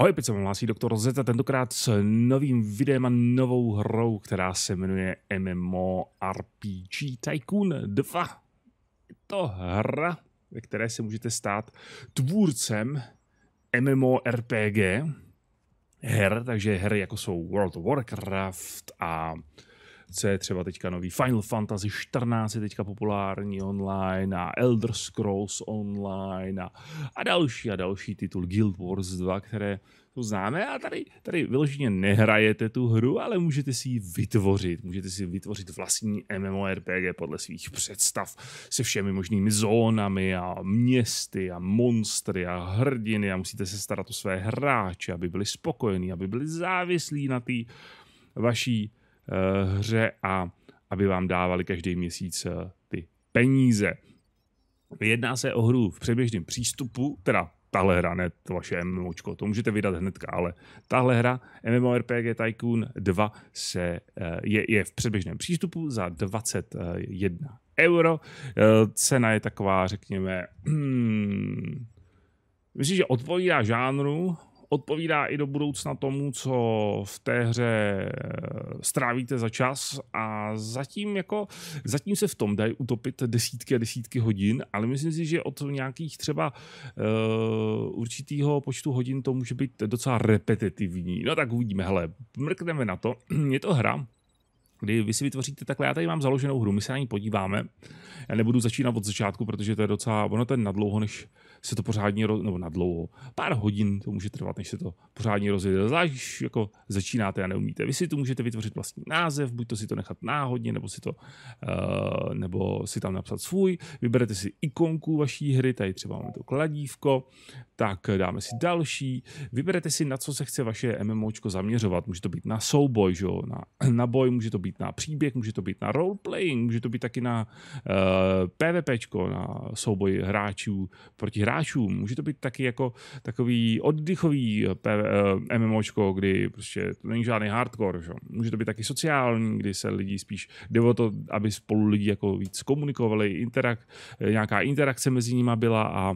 Ahoj, pět se vám hlásí doktor Z a tentokrát s novým videem a novou hrou, která se jmenuje MMORPG Tycoon 2. Je to hra, ve které se můžete stát tvůrcem MMORPG her, takže hry jako jsou World of Warcraft a co je třeba teďka nový. Final Fantasy 14 je teďka populární online a Elder Scrolls online a, a další a další titul Guild Wars 2, které to známe a tady, tady vyloženě nehrajete tu hru, ale můžete si ji vytvořit. Můžete si vytvořit vlastní MMORPG podle svých představ se všemi možnými zónami a městy a monstry a hrdiny a musíte se starat o své hráče, aby byli spokojení, aby byli závislí na té vaší Eh, hře a aby vám dávali každý měsíc eh, ty peníze. Jedná se o hru v předběžném přístupu, teda tahle hra, ne to vaše MMOčko, to můžete vydat hnedka, ale tahle hra MMORPG Tycoon 2 se, eh, je, je v předběžném přístupu za 21 euro. Cena je taková, řekněme, hmm, myslím, že odpovídá žánru, odpovídá i do budoucna tomu, co v té hře eh, strávíte za čas a zatím, jako, zatím se v tom dají utopit desítky a desítky hodin, ale myslím si, že od nějakých třeba uh, eh, určitého počtu hodin to může být docela repetitivní. No tak uvidíme, hele, mrkneme na to. Je to hra, kdy vy si vytvoříte takhle, já tady mám založenou hru, my se na ní podíváme. Já nebudu začínat od začátku, protože to je docela, ono to je nadlouho, než se to pořádně, roz, nebo nadlouho, pár hodin to může trvat, než se to pořádně rozjede. Zvlášť, když jako začínáte a neumíte. Vy si tu můžete vytvořit vlastní název, buď to si to nechat náhodně, nebo si to, uh, nebo si tam napsat svůj. Vyberete si ikonku vaší hry, tady třeba máme to kladívko, tak dáme si další. Vyberete si, na co se chce vaše MMOčko zaměřovat. Může to být na souboj, že? Na, na boj, může to být být na příběh, může to být na roleplaying, může to být taky na uh, eh, PvP, na souboj hráčů proti hráčům, může to být taky jako takový oddychový eh, PV, uh, eh, MMOčko, kdy prostě to není žádný hardcore, že? může to být taky sociální, kdy se lidi spíš, jde o to, aby spolu lidi jako víc komunikovali, interak, nějaká interakce mezi nimi byla a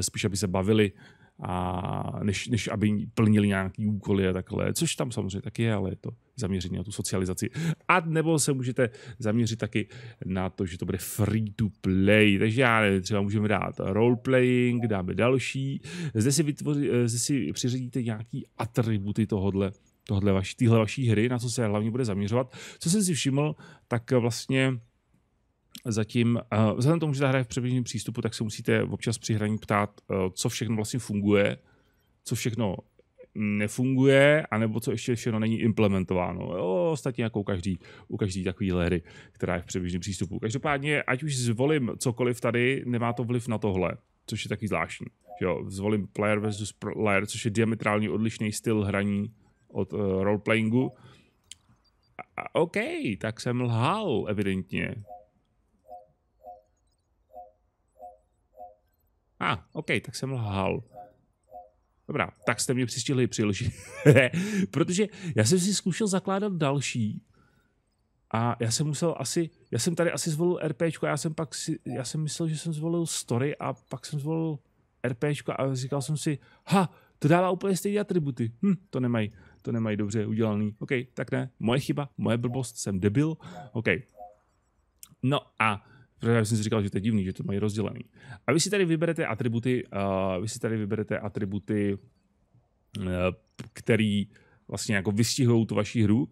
spíš, aby se bavili a než, než aby plnili nějaký úkoly a takhle, což tam samozřejmě taky je, ale je to zaměření na tu socializaci. A nebo se můžete zaměřit taky na to, že to bude free to play, takže já nevím, třeba můžeme dát roleplaying, dáme další, zde si, vytvoří, eh, zde si přiřadíte nějaký atributy tohodle, tohle vaší, tyhle vaší hry, na co se hlavně bude zaměřovat. Co jsem si všiml, tak vlastně zatím, uh, vzhledem tomu, že ta hra je v předběžném přístupu, tak se musíte občas při hraní ptát, uh, co všechno vlastně funguje, co všechno nefunguje, anebo co ještě všechno není implementováno. Jo, ostatně jako u každý, u každý takovýhle hry, která je v předběžném přístupu. Každopádně, ať už zvolím cokoliv tady, nemá to vliv na tohle, což je taky zvláštní. jo, zvolím player versus player, což je diametrálně odlišný styl hraní od uh, roleplayingu. A, OK, tak jsem lhal evidentně. A, ah, OK, tak jsem lhal. Dobrá, tak jste mě přistihli při lži. Protože já jsem si zkoušel zakládat další a já jsem musel asi, já jsem tady asi zvolil RPčko, já jsem pak si, já jsem myslel, že jsem zvolil story a pak jsem zvolil RPčko a říkal jsem si, ha, to dává úplně stejné atributy. Hm, to nemají, to nemají dobře udělaný. OK, tak ne, moje chyba, moje blbost, jsem debil. OK. No a Protože já jsem si říkal, že to je divný, že to mají rozdělený. A vy si tady vyberete atributy, uh, vy si tady vyberete atributy, uh, který vlastně jako vystihují tu vaši hru, uh,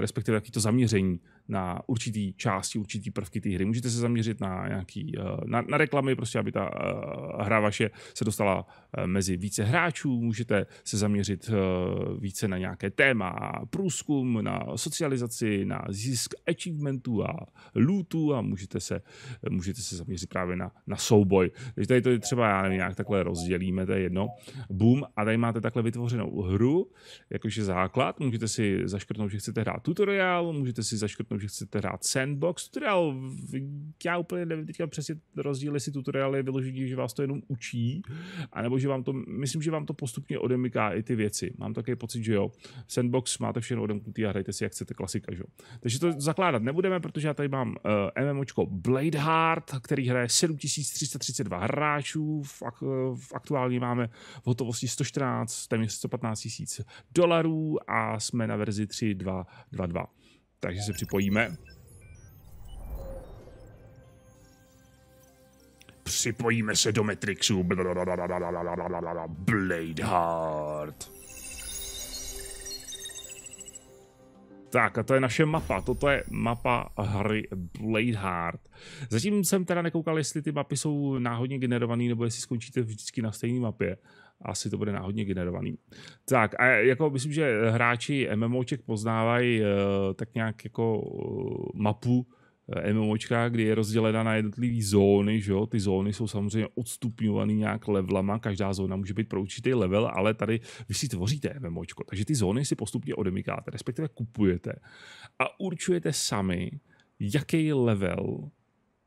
respektive taky to zaměření na určitý části, určitý prvky té hry. Můžete se zaměřit na nějaký, eh, na, na reklamy, prostě aby ta eh, hra vaše se dostala eh, mezi více hráčů, můžete se zaměřit více na nějaké téma, průzkum, na socializaci, na zisk achievementů a lootů a můžete se, můžete se zaměřit právě na, na souboj. Takže tady to je třeba, já nevím, nějak takhle rozdělíme, to je jedno. Boom, a tady máte takhle vytvořenou hru, jakože základ, můžete si zaškrtnout, že chcete hrát tutoriál, můžete si zaškrtnout, že chcete hrát sandbox tutorial. Já úplně nevím teďka přesně rozdíl, jestli tutorial je vyložení, že vás to jenom učí, anebo že vám to, myslím, že vám to postupně odemyká i ty věci. Mám takový pocit, že jo. Sandbox máte všechno odemknutý a hrajte si, jak chcete, klasika, že jo. Takže to zakládat nebudeme, protože já tady mám uh, eh, MMOčko Bladeheart, který hraje 7332 hráčů, v, ak, v aktuálně máme v hotovosti 114, téměř 115 tisíc dolarů a jsme na verzi 3.2.2.2. Takže se připojíme. Připojíme se do Matrixu. Bladeheart. Tak a to je naše mapa, toto je mapa hry Bladeheart. Zatím jsem teda nekoukal, jestli ty mapy jsou náhodně generované, nebo jestli skončíte vždycky na stejné mapě asi to bude náhodně generovaný. Tak a jako myslím, že hráči MMOček poznávají eh, tak nějak jako eh, mapu eh, MMOčka, kdy je rozdělena na jednotlivé zóny, že jo? ty zóny jsou samozřejmě odstupňované nějak levelama, každá zóna může být pro určitý level, ale tady vy si tvoříte MMOčko, takže ty zóny si postupně odemykáte, respektive kupujete a určujete sami, jaký level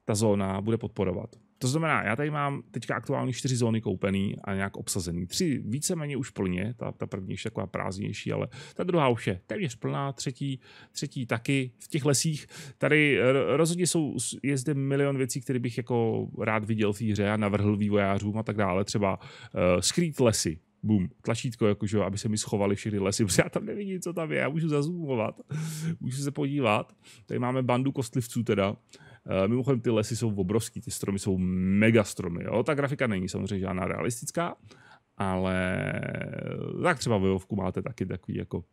ta zóna bude podporovat. To znamená, já tady mám teďka aktuálně čtyři zóny koupený a nějak obsazený. Tři víceméně už plně, ta, ta první ještě taková prázdnější, ale ta druhá už je téměř plná, třetí, třetí taky v těch lesích. Tady eh, rozhodně jsou, je zde milion věcí, které bych jako rád viděl v té hře a navrhl vývojářům a tak dále. Třeba uh, skrýt lesy, bum, tlačítko, jakože, aby se mi schovali všechny lesy, protože já tam nevidím, co tam je, já můžu zazumovat, můžu se podívat. Tady máme bandu kostlivců teda, Eh, mimochodem ty lesy jsou obrovský, ty stromy jsou mega stromy. Jo? Ta grafika není samozřejmě žádná realistická, ale tak třeba ve Vovku máte taky takový jako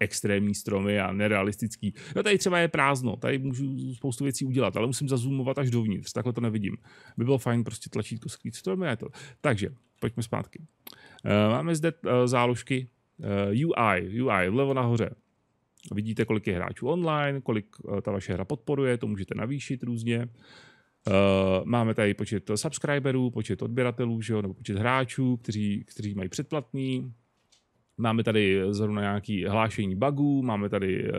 extrémní stromy a nerealistický. No tady třeba je prázdno, tady můžu spoustu věcí udělat, ale musím zazumovat až dovnitř, takhle to nevidím. By bylo fajn prostě tlačítko skrýt stromy a to. Takže, pojďme zpátky. Eh, máme zde eh, záložky UI, UI, vlevo nahoře. Vidíte, kolik je hráčů online, kolik eh, ta vaše hra podporuje, to můžete navýšit různě. Eh, máme tady počet subscriberů, počet odběratelů, že jo, nebo počet hráčů, kteří, kteří mají předplatný, Máme tady zrovna nějaký hlášení bugů, máme tady uh,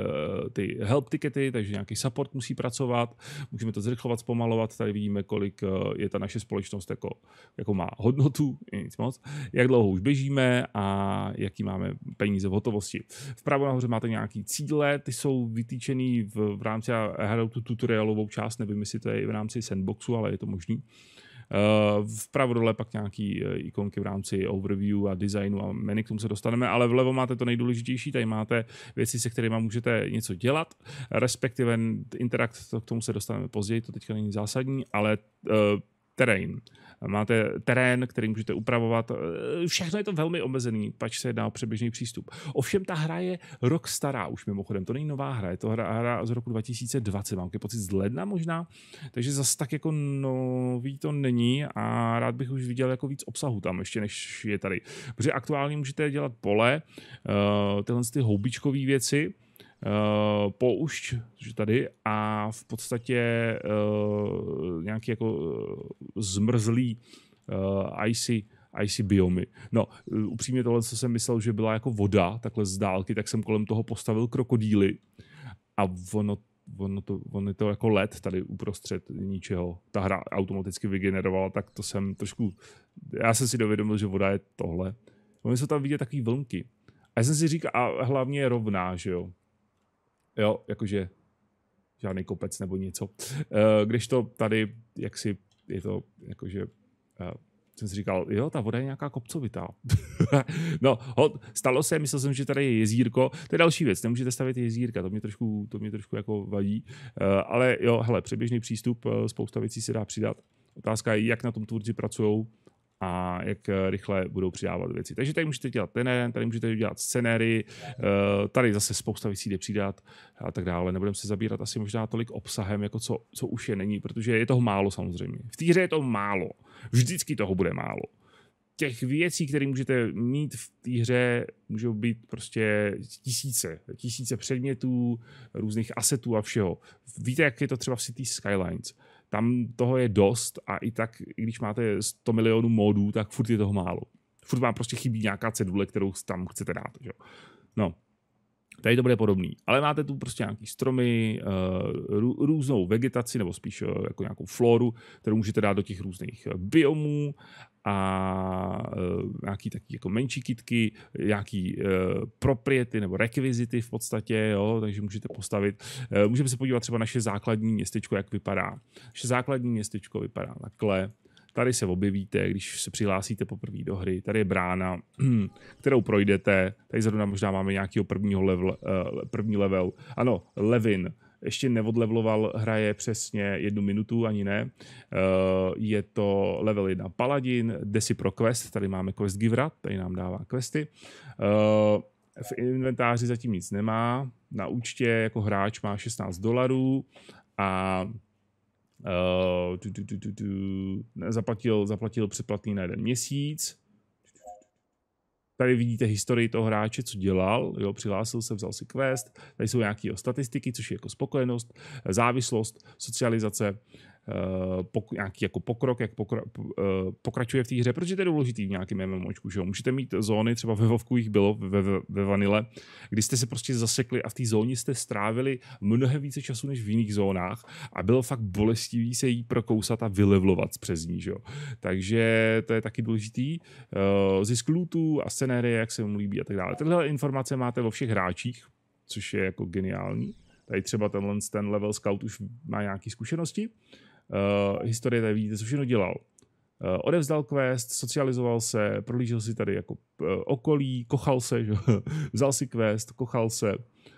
ty help tickety, takže nějaký support musí pracovat, můžeme to zrychlovat, zpomalovat, tady vidíme, kolik uh, je ta naše společnost jako, jako má hodnotu, nic moc, jak dlouho už běžíme a jaký máme peníze v hotovosti. Vpravo nahoře máte nějaký cíle, ty jsou vytýčený v, v rámci, já tu tutorialovou část, nevím, jestli to je i v rámci sandboxu, ale je to možný. Uh, Eh, vpravo dole pak nějaký eh, ikonky v rámci overview a designu a menu, k tomu se dostaneme, ale vlevo máte to nejdůležitější, tady máte věci, se kterými můžete něco dělat, respektive interakt, to k tomu se dostaneme později, to teďka není zásadní, ale eh, terén. Máte terén, který můžete upravovat. Eh, všechno je to velmi omezený, pač se jedná o přeběžný přístup. Ovšem ta hra je rok stará už mimochodem. To není nová hra, je to hra, hra z roku 2020, mám pocit z ledna možná. Takže zas tak jako nový to není a rád bych už viděl jako víc obsahu tam ještě, než je tady. Protože aktuálně můžete dělat pole, eh, tyhle ty houbičkové věci, Eh, poušť, že tady, a v podstatě uh, nějaký jako uh, zmrzlý uh, icy icy biomy. No, upřímně tohle, co jsem myslel, že byla jako voda, takhle z dálky, tak jsem kolem toho postavil krokodýly a ono ono to, on je to jako led tady uprostřed ničeho. Ta hra automaticky vygenerovala, tak to jsem trošku, já jsem si dovědomil, že voda je tohle. Oni jsou tam vidět takový vlnky. A já jsem si říkal, a hlavně je rovná, že jo. Jo, jakože žádný kopec nebo něco. Eh, když to tady, jak si je to jakože eh, jsem si říkal, jo, ta voda je nějaká kopcovitá. no, hod, stalo se, myslel jsem, že tady je jezírko. To je další věc, nemůžete stavět jezírka, to mě trošku, to mě trošku jako vadí. Eh, ale jo, hele, přeběžný přístup, spousta věcí se dá přidat. Otázka je, jak na tom tvůrci pracují, a jak eh, rychle budou přidávat věci. Takže tady můžete dělat ten, tady můžete dělat scenéry, eh, tady zase spousta věcí jde přidat a tak dále. Nebudeme se zabírat asi možná tolik obsahem, jako co, co už je není, protože je toho málo samozřejmě. V té hře je to málo. Vždycky toho bude málo. Těch věcí, které můžete mít v té hře, můžou být prostě tisíce. Tisíce předmětů, různých asetů a všeho. Víte, jak je to třeba v City Skylines tam toho je dost a i tak, i když máte 100 milionů modů, tak furt je toho málo. Furt vám prostě chybí nějaká cedule, kterou tam chcete dát. Že? No, Tady to bude podobný. Ale máte tu prostě nějaký stromy, eh, různou vegetaci, nebo spíš eh, jako nějakou floru, kterou můžete dát do těch různých eh, biomů a nějaký taky jako menší kitky, nějaký propriety nebo rekvizity v podstatě, jo, takže můžete postavit. Můžeme se podívat třeba naše základní městečko, jak vypadá. Naše základní městečko vypadá takhle. Tady se objevíte, když se přihlásíte poprvé do hry. Tady je brána, kterou projdete. Tady zrovna možná máme nějakého prvního level, eh, první level. Ano, Levin, ještě neodleveloval, hraje přesně jednu minutu, ani ne. Eh, je to level 1 Paladin, Desi pro quest, tady máme quest givera, tady nám dává questy. Eh, v inventáři zatím nic nemá, na účtě jako hráč má 16 dolarů a Uh, tu, tu, tu, tu, tu, zaplatil, zaplatil předplatný na jeden měsíc. Tady vidíte historii toho hráče, co dělal, jo, přihlásil se, vzal si quest, tady jsou nějaké statistiky, což je jako spokojenost, závislost, socializace, Eh, pok, nějaký jako pokrok, jak pokra, eh, pokračuje v té hře, protože to je důležitý v nějakém MMOčku. Že jo? Můžete mít zóny, třeba ve Vovku jich bylo, ve, ve, ve Vanile, kdy jste se prostě zasekli a v té zóně jste strávili mnohem více času než v jiných zónách a bylo fakt bolestivý se jí prokousat a vylevlovat přes ní. Že jo? Takže to je taky důležitý. Eh, zisk lootu a scenérie, jak se mu líbí a tak dále. Tyhle informace máte o všech hráčích, což je jako geniální. Tady třeba tenhle ten level scout už má nějaké zkušenosti. Uh, Eh, historie, tady vidíte, co všechno dělal. Uh, odevzdal quest, socializoval se, prolížil si tady jako uh, okolí, kochal se, že? vzal si quest, kochal se,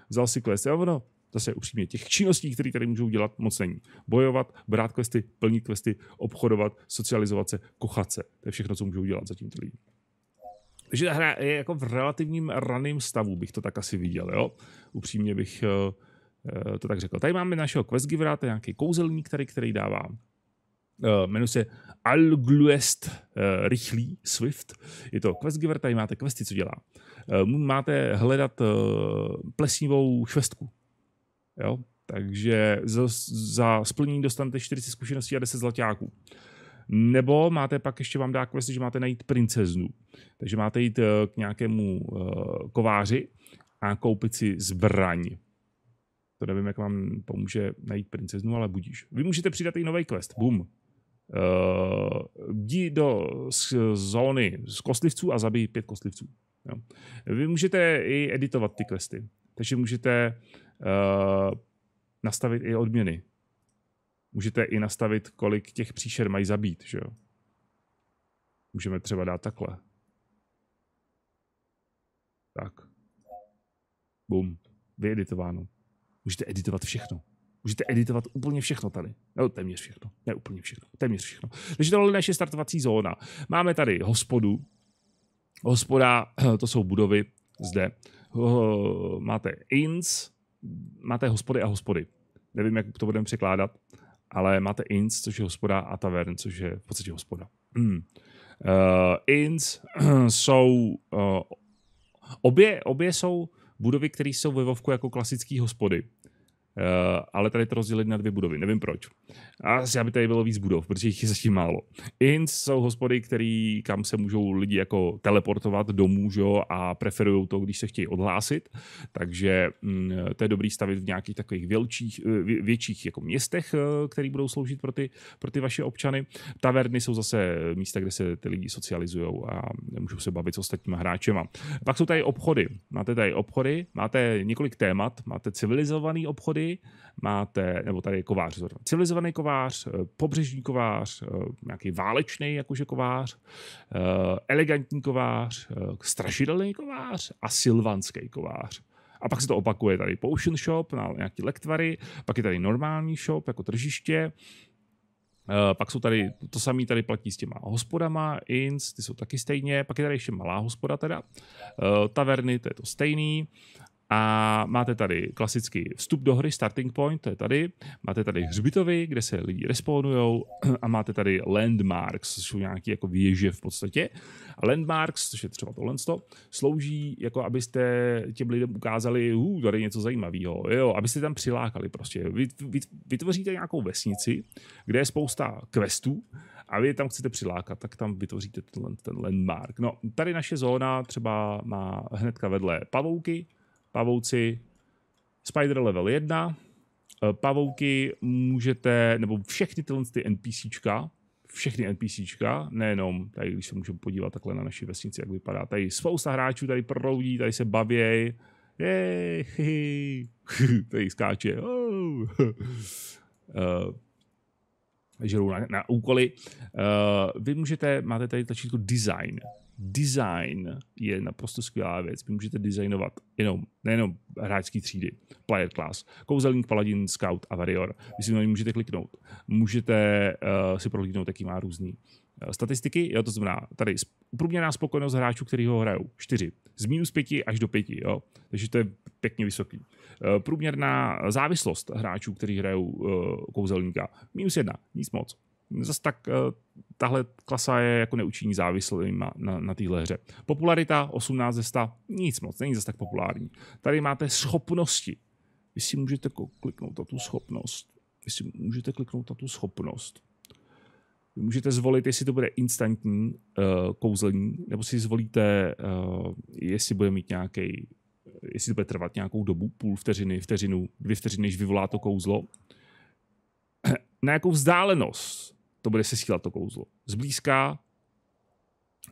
vzal si quest. A ono, zase upřímně, těch činností, které tady můžou dělat, moc není. Bojovat, brát questy, plnit questy, obchodovat, socializovat se, kochat se. To je všechno, co můžou dělat zatím ty lidi. Takže ta hra je jako v relativním raném stavu, bych to tak asi viděl, jo. Upřímně bych uh, Eh, to tak řekl. Tady máme našeho questgivera, to je nějaký kouzelník, který, který dává eh, jmenuje se Algluest eh, rychlý Swift. Je to questgiver, tady máte questy, co dělá. máte hledat plesnivou švestku. Jo? Takže za, za splnění dostanete 40 zkušeností a 10 zlatáků. Nebo máte pak ještě vám dá quest, že máte najít princeznu. Takže máte jít k nějakému kováři a koupit si zbraň. To nevím, jak vám pomůže najít princeznu, ale budíš. Vy můžete přidat i nový quest. Bum. Uh, jdi do z, zóny z kostlivců a zabij pět kostlivců. Jo. Vy můžete i editovat ty questy. Takže můžete uh, nastavit i odměny. Můžete i nastavit, kolik těch příšer mají zabít. Že jo? Můžeme třeba dát takhle. Tak. Bum. Vyeditováno můžete editovat všechno. Můžete editovat úplně všechno tady. No, téměř všechno. Ne úplně všechno. Téměř všechno. Takže tohle je naše startovací zóna. Máme tady hospodu. Hospoda, to jsou budovy zde. Máte ins, máte hospody a hospody. Nevím, jak to budeme překládat, ale máte ins, což je hospoda, a tavern, což je v podstatě hospoda. Hmm. Uh, eh, ins jsou... Uh, obě, obě jsou budovy, které jsou ve Vovku jako klasické hospody, Eh, ale tady to rozdělit na dvě budovy, nevím proč. A asi, aby tady bylo víc budov, protože jich je zatím málo. Inns jsou hospody, který, kam se můžou lidi jako teleportovat domů že? a preferují to, když se chtějí odhlásit, takže mh, mm, to je dobrý stavit v nějakých takových větších, eh, větších jako městech, eh, které budou sloužit pro ty, pro ty vaše občany. Taverny jsou zase místa, kde se ty lidi socializují a můžou se bavit s ostatníma hráči. Pak jsou tady obchody. Máte tady obchody, máte několik témat, máte civilizované obchody, tady máte, nebo tady je kovář, civilizovaný kovář, eh, pobřežní kovář, eh, nějaký válečný jakože kovář, eh, elegantní kovář, strašidelný kovář a silvanský kovář. A pak se to opakuje tady Potion Shop na nějaký lektvary, pak je tady normální shop jako tržiště, pak jsou tady, to samé tady platí s těma hospodama, ins, ty jsou taky stejně, pak je tady ještě malá hospoda teda, taverny, to je to stejný a máte tady klasický vstup do hry, starting point, to je tady. Máte tady hřbitovy, kde se lidi respawnují a máte tady landmarks, což jsou nějaké jako věže v podstatě. A landmarks, což je třeba tohle, slouží jako abyste těm lidem ukázali, hů, tady něco zajímavého, jo, abyste tam přilákali prostě. vytvoříte nějakou vesnici, kde je spousta questů a vy je tam chcete přilákat, tak tam vytvoříte ten, ten landmark. No, tady naše zóna třeba má hnedka vedle pavouky, pavouci Spider level 1, eh, pavouky můžete, nebo všechny tyhle ty NPCčka, všechny NPCčka, nejenom tady, když se můžeme podívat takhle na naší vesnici, jak vypadá. Tady spousta hráčů tady proudí, tady se bavějí, tady skáče, oh. eh, žerou na, na úkoly. Eh, vy můžete, máte tady tlačítko design, design je naprosto skvělá věc. Vy můžete designovat jenom, nejenom hráčský třídy, player class, kouzelník, paladin, scout a warrior. Vy si na ně můžete kliknout. Můžete uh, si prohlídnout, jaký má různý uh, statistiky. Jo, to znamená, tady průměrná spokojenost hráčů, který ho hrajou, 4. Z minus 5 až do 5, jo. takže to je pěkně vysoký. Eh, průměrná závislost hráčů, kteří hrajou kouzelníka, minus 1, nic moc zase tak eh, tahle klasa je jako neučiní závislý, na, na, na téhle hře. Popularita 18 ze 100, nic moc, není zase tak populární. Tady máte schopnosti. Vy si můžete kliknout na tu schopnost. Vy si můžete kliknout na tu schopnost. Vy můžete zvolit, jestli to bude instantní uh, kouzlení, nebo si zvolíte, uh, jestli bude mít nějaký, jestli to bude trvat nějakou dobu, půl vteřiny, vteřinu, dvě vteřiny, než vyvolá to kouzlo. Na jakou vzdálenost to bude sesílat to kouzlo. Zblízka,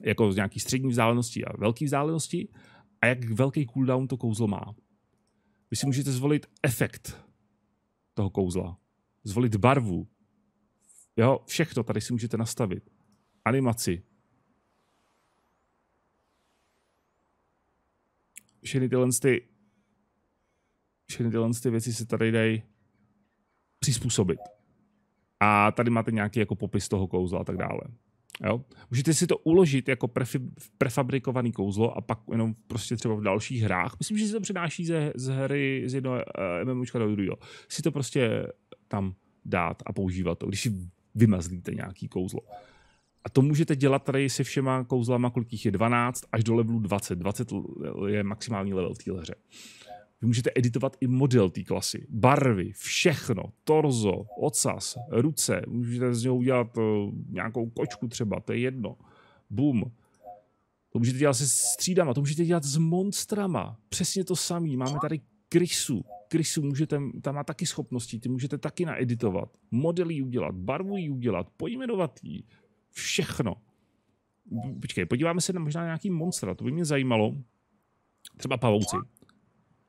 jako z nějaký střední vzdálenosti a velké vzdálenosti a jak velký cooldown to kouzlo má. Vy si můžete zvolit efekt toho kouzla, zvolit barvu, jo, všechno tady si můžete nastavit. Animaci. Všechny tyhle ty všechny tyhle ty věci se tady dají přizpůsobit. A tady máte nějaký jako popis toho kouzla a tak dále. Jo? Můžete si to uložit jako prefabrikovaný kouzlo a pak jenom prostě třeba v dalších hrách, myslím, že se to přenáší ze, z hry z jednoho uh, eh, MMOčka do druhého, si to prostě tam dát a používat to, když si vymazlíte nějaký kouzlo. A to můžete dělat tady se všema kouzlama, kolik jich je 12 až do levelu 20. 20 je maximální level v té hře. Uh, vy můžete editovat i model té klasy, barvy, všechno, torzo, ocas, ruce, můžete z něho udělat uh, nějakou kočku třeba, to je jedno. Boom. To můžete dělat se střídama, to můžete dělat s monstrama. Přesně to samé. Máme tady krysu. Krysu můžete, tam má taky schopnosti, ty můžete taky naeditovat. Modely udělat, barvu ji udělat, pojmenovat ji. Všechno. Počkej, podíváme se na možná nějaký monstra, to by mě zajímalo. Třeba pavouci.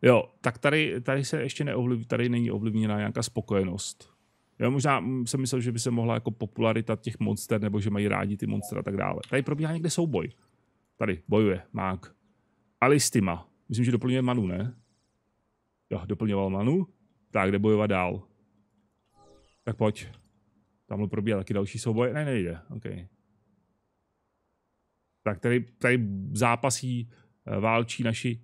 Jo, tak tady, tady se ještě neovliv, tady není ovlivněna nějaká spokojenost. Jo, možná jsem myslel, že by se mohla jako popularita těch monster, nebo že mají rádi ty monster a tak dále. Tady probíhá někde souboj. Tady bojuje mák. Alistima. Myslím, že doplňuje Manu, ne? Jo, doplňoval Manu. Tak, kde bojovat dál? Tak pojď. Tamhle probíhá taky další souboj. Ne, nejde. OK. Tak tady, tady zápasí, eh, válčí naši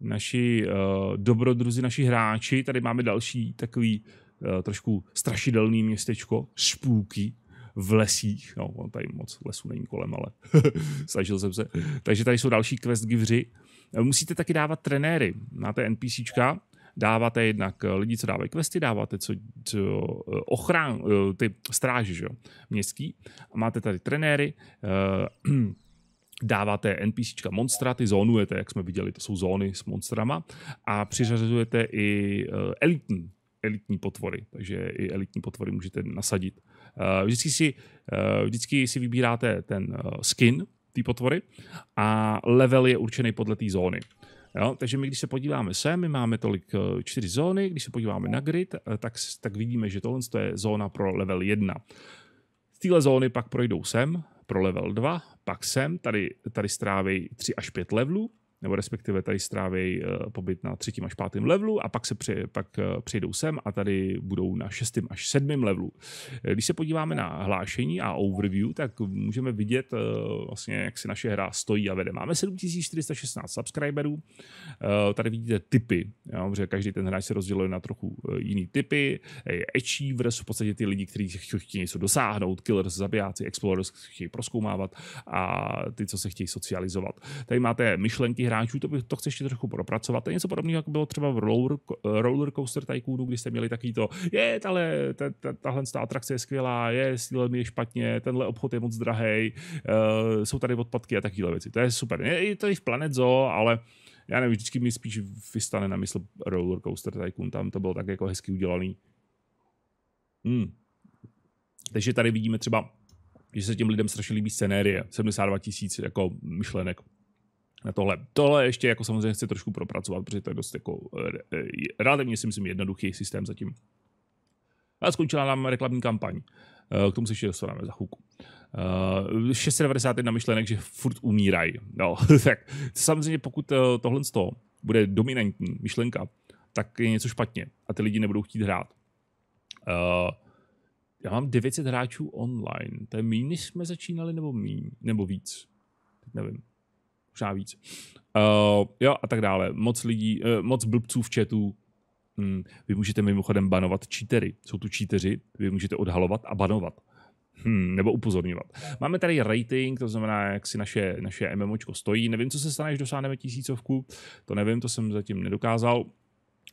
naši uh, dobrodruzi, naši hráči. Tady máme další takový uh, trošku strašidelný městečko, špůky v lesích. No, on tady moc lesů není kolem, ale snažil jsem se. Takže tady jsou další quest givři. Eh, musíte taky dávat trenéry. Máte NPCčka, dáváte jednak lidi, co dávají questy, dáváte co, co ochrán, ty stráže, že? městský. A máte tady trenéry, uh, dáváte NPCčka monstra, ty zónujete, jak jsme viděli, to jsou zóny s monstrama a přiřazujete i eh, elitní, elitní potvory, takže i elitní potvory můžete nasadit. Eh, vždycky si, eh, vždycky si vybíráte ten skin té potvory a level je určený podle té zóny. Jo? Takže my, když se podíváme sem, my máme tolik čtyři zóny, když se podíváme na grid, tak, tak vidíme, že tohle je zóna pro level 1. Z téhle zóny pak projdou sem pro level 2, pak sem, tady, tady stráví 3 až 5 levelů, nebo respektive tady stráví eh, pobyt na třetím až pátém levelu a pak se při pak eh, přijdou sem a tady budou na šestém až sedmém levelu. Eh, když se podíváme na hlášení a overview, tak můžeme vidět vlastně, jak si naše hra stojí a vede. Máme 7416 subscriberů, tady vidíte typy, jo, že každý ten hráč se rozděluje na trochu jiný typy, achievers, v podstatě ty lidi, kteří chtějí něco dosáhnout, killers, zabijáci, explorers, chtějí proskoumávat a ty, co se chtějí socializovat. Tady máte myšlenky hráčů, to, to chce ještě trochu propracovat. To je něco podobného, jako bylo třeba v roller, eh, roller coaster Tycoonu, kdy jste měli takový to, je, tahle, ta, ta, tahle ta atrakce je skvělá, je, stylem je špatně, tenhle obchod je moc drahý, uh, eh, jsou tady odpadky a takovéhle věci. To je super. Je, je to i v Planet Zoo, ale já nevím, vždycky mi spíš vystane na mysl roller coaster Tycoon, tam to bylo tak jako hezky udělaný. Hmm. Takže tady vidíme třeba, že se těm lidem strašně líbí scenérie, 72 tisíc jako myšlenek tohle. Tohle ještě jako samozřejmě chci trošku propracovat, protože to je dost jako eh, eh, relativně si myslím jednoduchý systém zatím. A skončila nám reklamní kampaň. Eh, k tomu se ještě dostaneme za chuku. Uh, 691 myšlenek, že furt umírají. No, tak samozřejmě pokud tohle z toho bude dominantní myšlenka, tak je něco špatně a ty lidi nebudou chtít hrát. Uh, já mám 900 hráčů online. To je méně, než jsme začínali, nebo méně nebo víc. Teď nevím možná víc. Uh, jo, a tak dále. Moc lidí, uh, moc blbců v chatu. Hmm, vy můžete mimochodem banovat čítery. Jsou tu cheateři, vy můžete odhalovat a banovat. Hmm, nebo upozorňovat. Máme tady rating, to znamená, jak si naše, naše MMOčko stojí. Nevím, co se stane, když dosáhneme tisícovku. To nevím, to jsem zatím nedokázal.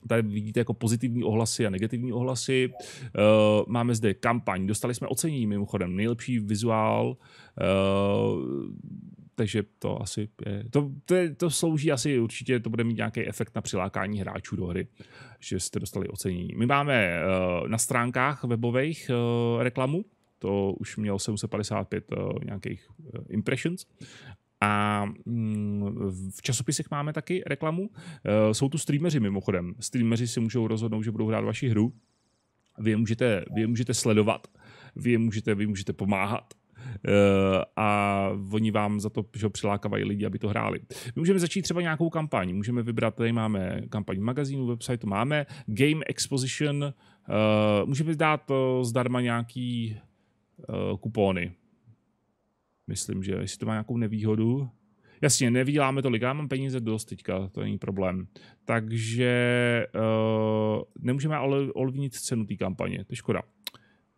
Tady vidíte jako pozitivní ohlasy a negativní ohlasy. Uh, máme zde kampaň. Dostali jsme ocenění mimochodem. Nejlepší vizuál. Uh, takže to asi je, to, to, je, to slouží asi určitě, to bude mít nějaký efekt na přilákání hráčů do hry, že jste dostali ocenění. My máme uh, na stránkách webových uh, reklamu, to už mělo 755 uh, eh, nějakých uh, impressions. A mm, v časopisech máme taky reklamu. Jsou tu streameři mimochodem. Streameři si můžou rozhodnout, že budou hrát vaši hru. Vy je můžete, vy je můžete sledovat, vy je můžete, vy můžete pomáhat Eh, a oni vám za to že přilákavají lidi, aby to hráli. My můžeme začít třeba nějakou kampaň. Můžeme vybrat, tady máme kampaň magazínu, website, máme, Game Exposition, eh, můžeme dát eh, zdarma nějaký kupóny. Myslím, že jestli to má nějakou nevýhodu, Jasně, nevyděláme tolik, já mám peníze dost teďka, to není problém. Takže uh, nemůžeme ale ovlivnit cenu té kampaně, to je škoda.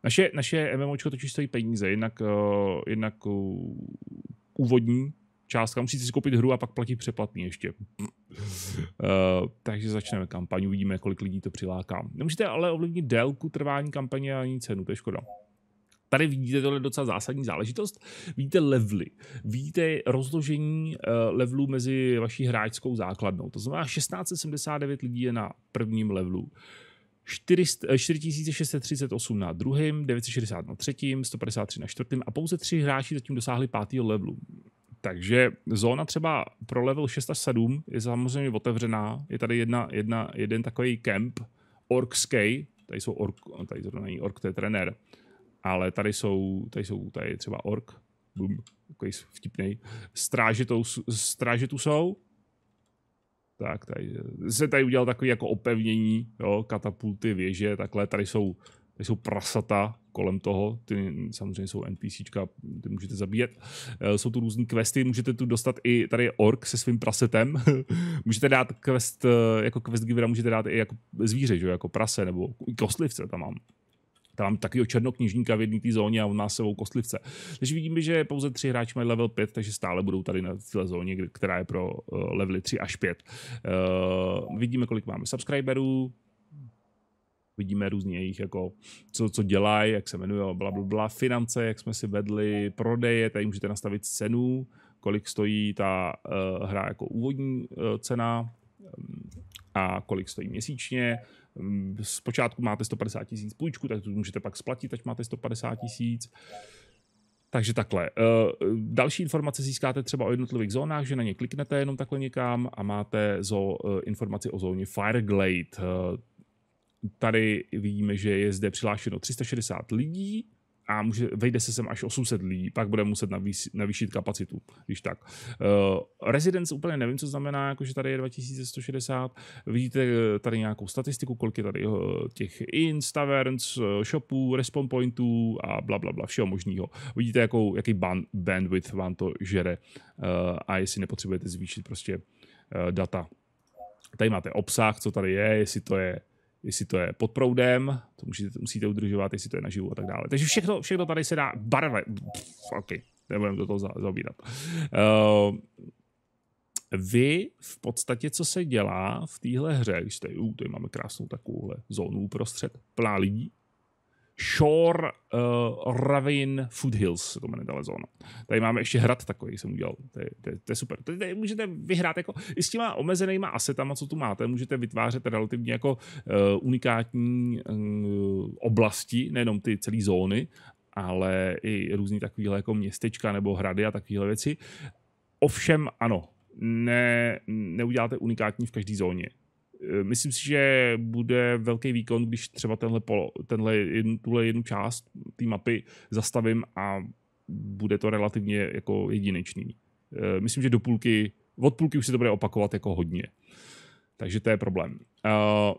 Naše, naše MMOčko totiž stojí peníze, jednak, uh, eh, jednak uh, eh, úvodní částka, musíte si koupit hru a pak platit přeplatný ještě. uh, takže začneme kampaň, uvidíme, kolik lidí to přiláká. Nemůžete ale ovlivnit délku trvání kampaně ani cenu, to je škoda. Tady vidíte tohle docela zásadní záležitost. Vidíte levely, vidíte rozložení levelů mezi vaší hráčskou základnou. To znamená, 1679 lidí je na prvním levelu. 4638 eh, na druhém, 960 na třetím, 153 na čtvrtém a pouze tři hráči zatím dosáhli pátého levelu. Takže zóna třeba pro level 6 až 7 je samozřejmě otevřená. Je tady jedna, jedna, jeden takový kemp, Orkskej, tady jsou ork, tady zrovna není ork, to je trenér, ale tady jsou, tady jsou, tady je třeba ork, bum, takový vtipnej, stráže strážitou jsou tak tady se tady udělal takový jako opevnění, jo, katapulty, věže, takhle, tady jsou, tady jsou prasata kolem toho, ty samozřejmě jsou NPCčka, ty můžete zabíjet, eh, jsou tu různé questy, můžete tu dostat i, tady je ork se svým prasetem, můžete dát quest, eh, jako quest givera můžete dát i jako zvíře, že, jako prase, nebo i kostlivce tam mám, tam takového černoknižníka v jedné té zóně a on má sebou kostlivce. Takže vidíme, že pouze tři hráči mají level 5, takže stále budou tady na té zóně, která je pro eh, levely 3 až 5. Uh, eh, vidíme, kolik máme subscriberů, vidíme různě jejich, jako, co, co dělají, jak se jmenuje, bla, bla, bla, finance, jak jsme si vedli, prodeje, tady můžete nastavit cenu, kolik stojí ta uh, hra jako úvodní uh, cena um, a kolik stojí měsíčně, Hm, zpočátku máte 150 tisíc půjčku, tak to můžete pak splatit, až máte 150 tisíc. Takže takhle. Eh, další informace získáte třeba o jednotlivých zónách, že na ně kliknete jenom takhle někam a máte zo, eh, informaci o zóně Fireglade. Eh, tady vidíme, že je zde přilášeno 360 lidí, a může, vejde se sem až 800 lidí, pak bude muset navýšit kapacitu, když tak. Uh, eh, residence úplně nevím, co znamená, jakože tady je 2160, vidíte eh, tady nějakou statistiku, kolik je tady uh, těch inns, taverns, shopů, respawn pointů a bla, bla, bla, všeho možného. Vidíte, jakou, jaký ban, bandwidth vám to žere uh, a jestli nepotřebujete zvýšit prostě uh, data. Tady máte obsah, co tady je, jestli to je jestli to je pod proudem, to musíte, musíte udržovat, jestli to je naživu a tak dále. Takže všechno, všechno tady se dá barve. Pff, OK, nebudeme do toho zaobírat. Uh, eh, vy v podstatě, co se dělá v téhle hře, když jste, uh, tady máme krásnou takovouhle zónu uprostřed, plná lidí, Shore uh, Ravine Foothills to jmenuje tahle zóna. Tady máme ještě hrad takový, jsem udělal. To je, to je, to je super. Tady, tady můžete vyhrát jako i s těma omezenýma asetama, co tu máte, můžete vytvářet relativně jako uh, unikátní uh, oblasti, nejenom ty celé zóny, ale i různý takovýhle jako městečka nebo hrady a takovéhle věci. Ovšem ano, ne, neuděláte unikátní v každé zóně Eh, myslím si, že bude velký výkon, když třeba tenhle polo, tenhle, jednu, tuhle jednu část té mapy zastavím a bude to relativně jako jedinečný. Eh, myslím, že do půlky, od půlky už se to bude opakovat jako hodně. Takže to je problém. Eh,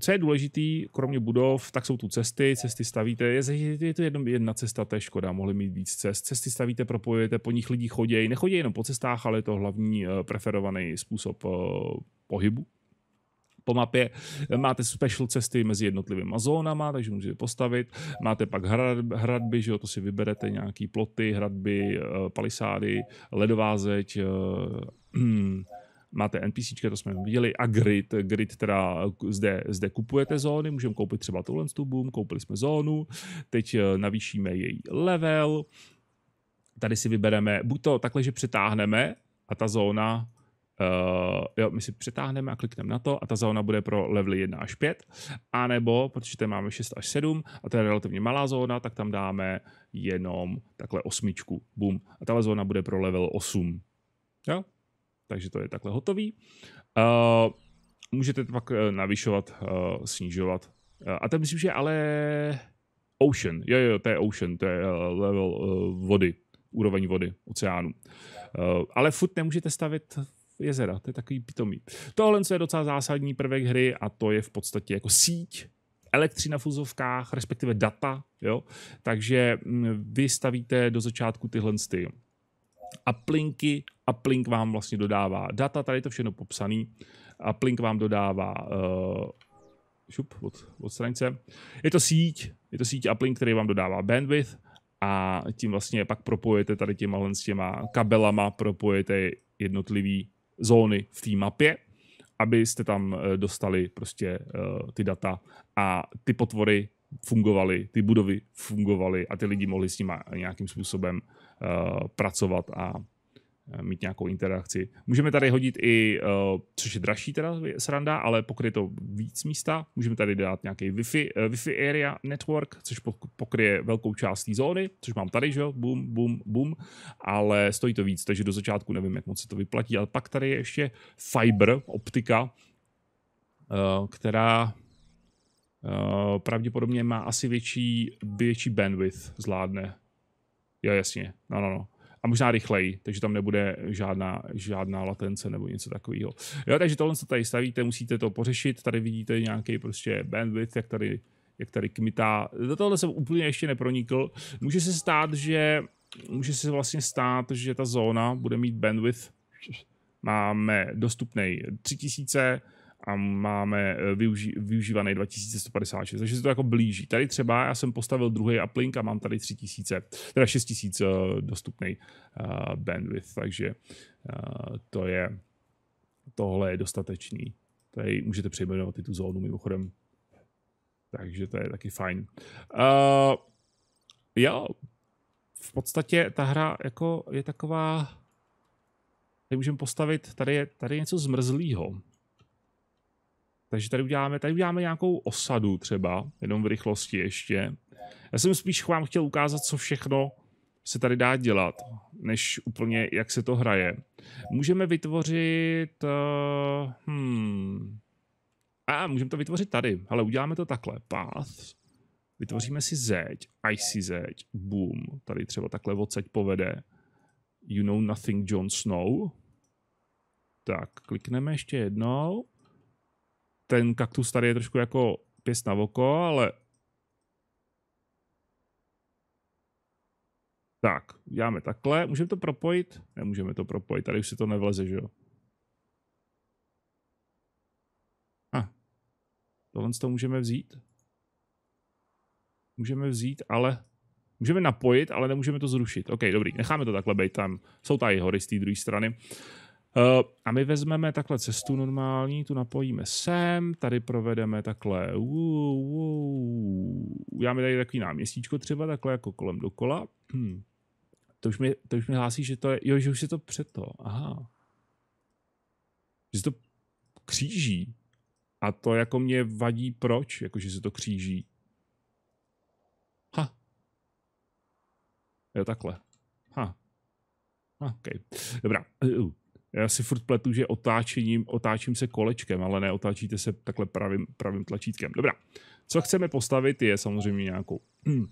co je důležitý, kromě budov, tak jsou tu cesty, cesty stavíte, je, je to jedno, jedna cesta, to je škoda, mohli mít víc cest. Cesty stavíte, propojujete, po nich lidi chodí, nechodí jenom po cestách, ale je to hlavní preferovaný způsob pohybu po mapě. Máte special cesty mezi jednotlivými zónama, takže můžete postavit. Máte pak hradby, že jo, to si vyberete nějaký ploty, hradby, eh, palisády, ledová zeď, eh, hm, máte NPCčka, to jsme viděli, a grid, grid teda zde, zde kupujete zóny, můžeme koupit třeba tuhle tu boom, koupili jsme zónu, teď eh, navýšíme její level, tady si vybereme, buď to takhle, že přetáhneme a ta zóna Uh, jo, my si přetáhneme a klikneme na to a ta zóna bude pro levely 1 až 5, a nebo, protože tady máme 6 až 7 a to je relativně malá zóna, tak tam dáme jenom takhle osmičku, bum, a tahle zóna bude pro level 8. Jo? Takže to je takhle hotový. Uh, můžete to pak eh, navyšovat, uh, snižovat. Uh, a to myslím, že ale Ocean, jo, jo, to je Ocean, to je uh, level uh, vody, úroveň vody, oceánu. Uh, ale furt nemůžete stavit jezera. To je takový pitomý. Tohle je docela zásadní prvek hry a to je v podstatě jako síť elektřina v fuzovkách, respektive data, jo? takže mm, vy stavíte do začátku tyhle plinky a plink vám vlastně dodává data, tady je to všechno popsaný, plink vám dodává uh, šup od, od stranice. Je to síť, je to síť uplink, který vám dodává bandwidth a tím vlastně pak propojete tady těma, s těma kabelama, propojete jednotlivý zóny v té mapě, abyste tam eh, dostali prostě eh, ty data a ty potvory fungovaly, ty budovy fungovaly a ty lidi mohli s nimi nějakým způsobem eh, pracovat a Eh, mít nějakou interakci. Můžeme tady hodit i, eh, což je dražší teda sranda, ale pokryje to víc místa. Můžeme tady dát nějaký Wi-Fi, eh, Wi-Fi area network, což pokryje velkou část té zóny, což mám tady, že jo, bum, bum, bum, ale stojí to víc, takže do začátku nevím, jak moc se to vyplatí, ale pak tady je ještě fiber, optika, která pravděpodobně má asi větší, větší bandwidth, zvládne. Jo, jasně, no, no, no, a možná rychleji, takže tam nebude žádná, žádná latence nebo něco takového. Jo, takže tohle se tady stavíte, musíte to pořešit, tady vidíte nějaký prostě bandwidth, jak tady, jak tady kmitá. Do tohle jsem úplně ještě nepronikl. Může se stát, že může se vlastně stát, že ta zóna bude mít bandwidth. Máme dostupný 3000, a máme eh, využi, využívaný 2156, takže se to jako blíží. Tady třeba já jsem postavil druhý uplink a mám tady 3000, teda 6000 eh, dostupný eh, bandwidth, takže to je, tohle je dostatečný. Tady můžete přejmenovat i tu zónu mimochodem. Takže to je taky fajn. Uh, jo, v podstatě ta hra jako je taková, tady můžeme postavit, tady je, tady je něco zmrzlého. Takže tady uděláme, tady uděláme nějakou osadu třeba, jenom v rychlosti ještě. Já jsem spíš vám chtěl ukázat, co všechno se tady dá dělat, než úplně jak se to hraje. Můžeme vytvořit... Uh, hmm, a můžeme to vytvořit tady. Ale uděláme to takhle. Path. Vytvoříme si zeď. Icy zeď. Boom. Tady třeba takhle odseď povede. You know nothing, Jon Snow. Tak, klikneme ještě jednou ten kaktus tady je trošku jako pěst na oko, ale... Tak, uděláme takhle. Můžeme to propojit? Nemůžeme to propojit, tady už se to nevleze, že jo? A, ah, tohle to můžeme vzít. Můžeme vzít, ale... Můžeme napojit, ale nemůžeme to zrušit. OK, dobrý, necháme to takhle být tam. Jsou tady hory z té druhé strany. Uh, Eh, a my vezmeme takhle cestu normální, tu napojíme sem, tady provedeme takhle, mi tady takový náměstíčko třeba, takhle jako kolem dokola. Hm. To, už mi, to už mi hlásí, že to je, jo, že už je to přeto, aha. Že se to kříží. A to jako mě vadí proč, jakože se to kříží. Ha. Jo, takhle. Ha. ha. OK. Dobrá. Eh, uh, uh já si furt pletu, že otáčením, otáčím se kolečkem, ale ne, otáčíte se takhle pravým, pravým tlačítkem. Dobrá, co chceme postavit je samozřejmě nějakou...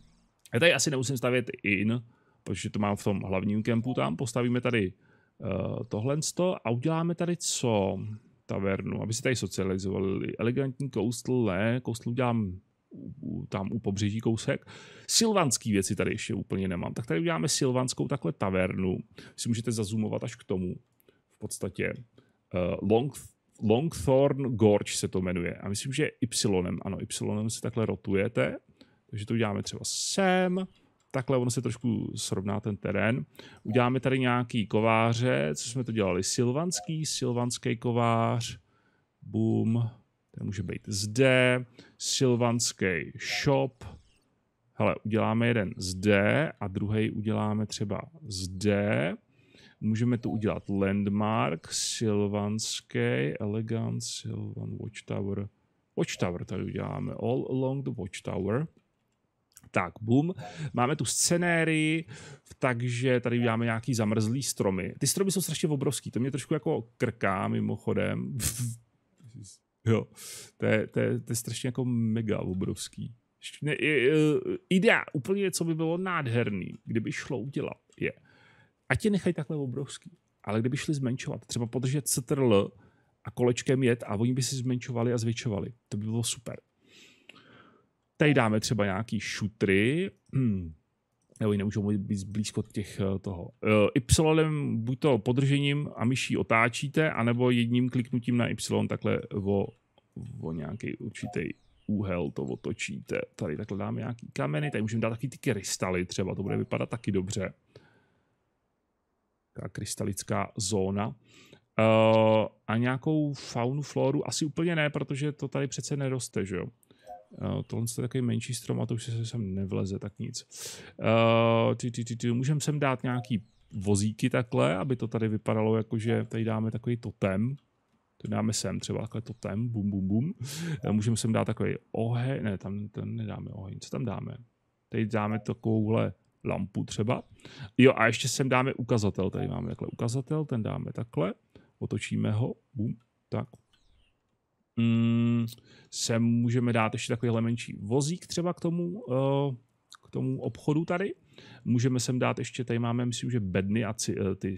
Já tady asi nemusím stavět in, protože to mám v tom hlavním kempu tam. Postavíme tady uh, eh, tohle a uděláme tady co? Tavernu, aby si tady socializovali. Elegantní koustl, ne, koustl udělám u, tam u pobřeží kousek. Silvanský věci tady ještě úplně nemám. Tak tady uděláme silvanskou takhle tavernu. Si můžete zazumovat až k tomu podstatě uh, Long, Longthorn Gorge se to jmenuje. A myslím, že Y, ano, Y se takhle rotujete, takže to uděláme třeba sem, takhle ono se trošku srovná ten terén. Uděláme tady nějaký kováře, co jsme to dělali, silvanský, silvanský kovář, boom, ten může být zde, silvanský shop, hele, uděláme jeden zde a druhý uděláme třeba zde, Můžeme to udělat Landmark, silvanské, Elegant, Silvan, Watchtower. Watchtower tady uděláme. All along the Watchtower. Tak, boom. Máme tu scenérii, takže tady uděláme nějaký zamrzlý stromy. Ty stromy jsou strašně obrovský, to mě trošku jako krká mimochodem. jo, to je, to, je, to je strašně jako mega obrovský. Ne, idea, úplně co by bylo nádherný, kdyby šlo udělat, je, a ti nechají takhle obrovský. Ale kdyby šli zmenšovat, třeba podržet CTRL a kolečkem jet a oni by si zmenšovali a zvětšovali. To by bylo super. Tady dáme třeba nějaký šutry. Hmm. Nebo nemůžou být blízko těch eh, toho. Eh, y buď to podržením a myší otáčíte, anebo jedním kliknutím na Y takhle o, o nějaký určitý úhel to otočíte. Tady takhle dáme nějaký kameny, tady můžeme dát taky ty krystaly třeba, to bude vypadat taky dobře ta krystalická zóna. Uh, a nějakou faunu, floru asi úplně ne, protože to tady přece neroste, že jo? Uh, tohle je takový menší strom a to už se sem nevleze, tak nic. Uh, eh, Můžeme sem dát nějaký vozíky takhle, aby to tady vypadalo jako, že tady dáme takový totem. To dáme sem třeba takhle totem, bum, bum, bum. Uh, můžeme sem dát takový oheň, ne, tam, tam nedáme oheň, co tam dáme? Teď dáme takovouhle lampu třeba. Jo, a ještě sem dáme ukazatel. Tady máme takhle ukazatel, ten dáme takhle, otočíme ho, bum, tak. Mm, sem můžeme dát ještě takovýhle menší vozík třeba k tomu, uh, k tomu obchodu tady. Můžeme sem dát ještě, tady máme, myslím, že bedny a ci, eh, ty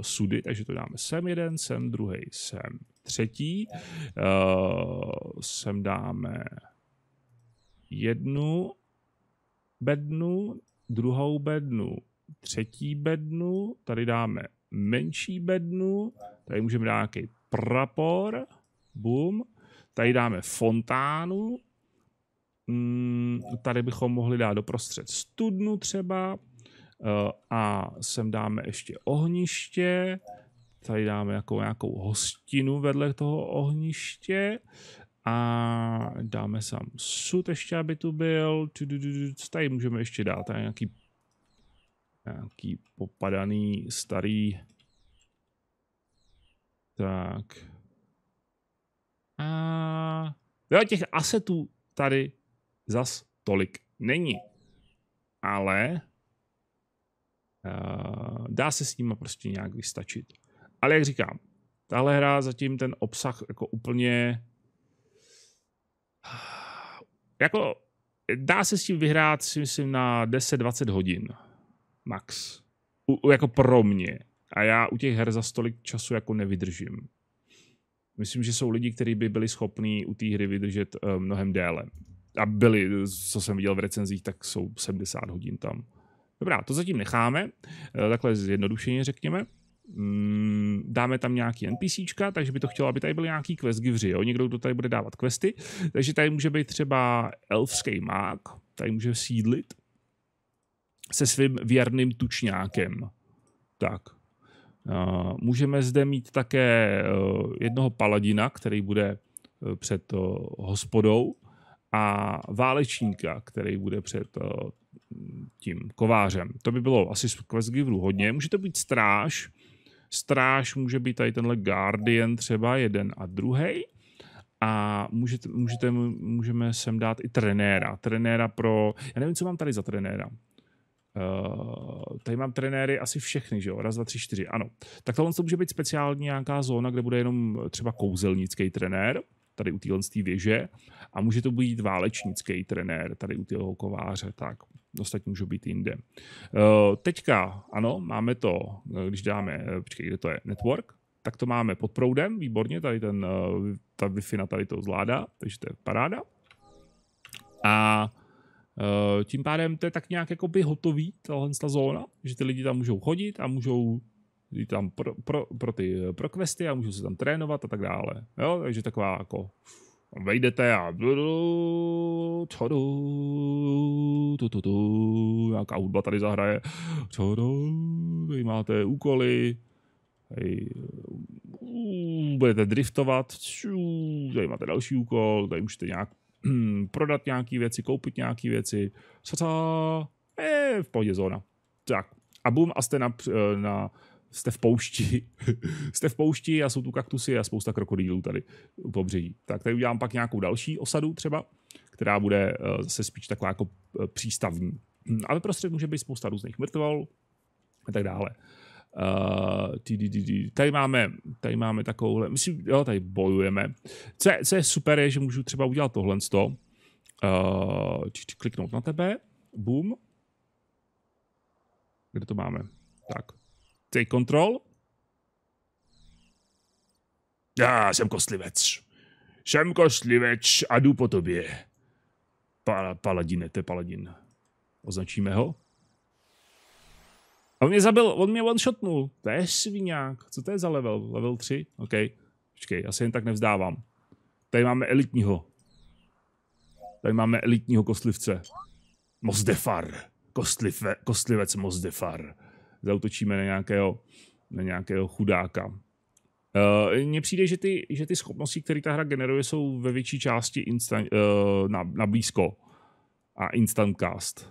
sudy, takže to dáme sem jeden, sem druhý, sem třetí. Uh, sem dáme jednu bednu, druhou bednu, třetí bednu, tady dáme menší bednu, tady můžeme dát nějaký prapor, boom, tady dáme fontánu, mm, tady bychom mohli dát doprostřed studnu třeba eh, a sem dáme ještě ohniště, tady dáme jako nějakou hostinu vedle toho ohniště a dáme sám sud ještě, aby tu byl. Co tady můžeme ještě dát? Tady nějaký, nějaký popadaný starý. Tak. A jo, těch asetů tady zas tolik není. Ale uh, dá se s nimi prostě nějak vystačit. Ale jak říkám, tahle hra zatím ten obsah jako úplně jako dá se s tím vyhrát, si myslím, na 10-20 hodin max. U, u, jako pro mě. A já u těch her za stolik času jako nevydržím. Myslím, že jsou lidi, kteří by byli schopní u té hry vydržet uh, mnohem déle. A byli, co jsem viděl v recenzích, tak jsou 70 hodin tam. Dobrá, to zatím necháme, eh, takhle zjednodušeně řekněme. Mm, dáme tam nějaký NPCčka, takže by to chtělo, aby tady byl nějaký quest givři, jo? někdo, kdo tady bude dávat questy, takže tady může být třeba elfský mák, tady může sídlit se svým věrným tučňákem. Tak. Eh, můžeme zde mít také eh, jednoho paladina, který bude eh, před hospodou a válečníka, který bude před tím kovářem. To by bylo asi z quest giverů hodně. Může to být stráž, stráž může být tady tenhle Guardian třeba jeden a druhý. A můžete, můžete, můžeme sem dát i trenéra. Trenéra pro... Já nevím, co mám tady za trenéra. Uh, tady mám trenéry asi všechny, že jo? Raz, dva, tři, čtyři, ano. Tak tohle to může být speciální nějaká zóna, kde bude jenom třeba kouzelnický trenér, tady u téhle věže, a může to být válečnický trenér, tady u toho kováře, tak ostatní můžou být jinde. Eh, teďka, ano, máme to, eh, když dáme, eh, počkej, kde to je, network, tak to máme pod proudem, výborně, tady ten, ta Wi-Fi tady to zvládá, takže to je paráda. A tím pádem to je tak nějak jako by hotový, tahle ta zóna, že ty lidi tam můžou chodit a můžou jít tam pro, pro, pro ty pro questy a můžou se tam trénovat a tak dále. Jo? Takže taková jako vejdete a čodu, tu, tu, tu, nějaká hudba tady zahraje, čodu, vy máte úkoly, tady, budete driftovat, tady máte další úkol, tady můžete nějak hm, prodat nějaké věci, koupit nějaké věci, co? v pohodě zóna. Tak, a bum, a jste na, eh, na jste v poušti, jste v poušti a jsou tu kaktusy a spousta krokodýlů tady u pobřeží. Tak tady udělám pak nějakou další osadu třeba, která bude eh, zase spíš taková jako eh, přístavní. Hm, a ve může být spousta různých mrtvol a tak dále. Uh, Tady máme, tady máme takovouhle, myslím, jo, tady bojujeme. Co je, co je super, je, že můžu třeba udělat tohle z toho. Uh, kliknout na tebe, boom. Kde to máme? Tak. Take control. Já jsem kostlivec. Jsem kostlivec a jdu po tobě. Pa, paladine, to je paladin. Označíme ho. A on mě zabil, on mě one-shotnul. To je sviňák. Co to je za level? Level 3? OK. Počkej, já se jen tak nevzdávám. Tady máme elitního. Tady máme elitního kostlivce. Mozdefar. Kostlive, kostlivec Mozdefar zautočíme na nějakého, na nějakého chudáka. Uh, Mně přijde, že ty, že ty schopnosti, které ta hra generuje, jsou ve větší části instan- uh, eh, na, na blízko a instant cast.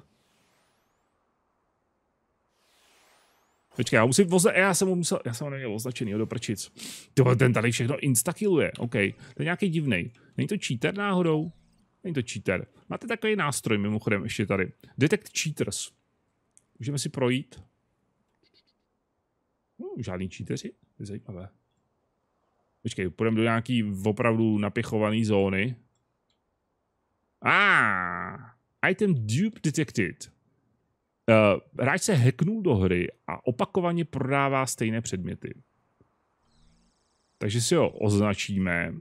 Počkej, já musím voze, já jsem ho musel, já jsem ho neměl označený, do prčic. Tohle ten tady všechno instakiluje. OK. To je nějaký divný. Není to cheater náhodou? Není to cheater. Máte takový nástroj mimochodem ještě tady. Detect cheaters. Můžeme si projít žádný číteři, zajímavé. Počkej, půjdeme do nějaký opravdu napěchované zóny. A ah, item dupe detected. Uh, hráč se hacknul do hry a opakovaně prodává stejné předměty. Takže si ho označíme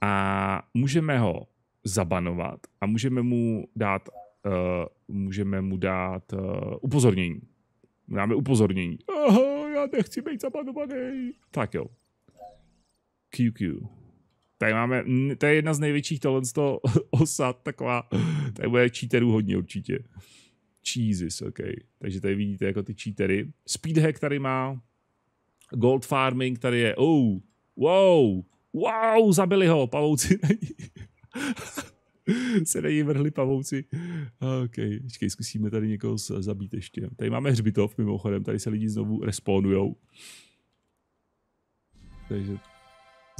a můžeme ho zabanovat a můžeme mu dát, uh, můžeme mu dát uh, upozornění. Máme upozornění. Aha, já nechci být zabanovaný. Tak jo. QQ. Tady máme, to je jedna z největších tohle osad, taková, tady bude cheaterů hodně určitě. Cheeses, ok. Takže tady vidíte jako ty cheatery. Speedhack tady má, Gold Farming tady je, oh, wow, wow, zabili ho, pavouci se na něj vrhli pavouci. OK, ačkej, zkusíme tady někoho zabít ještě. Tady máme hřbitov, mimochodem, tady se lidi znovu respawnujou. Takže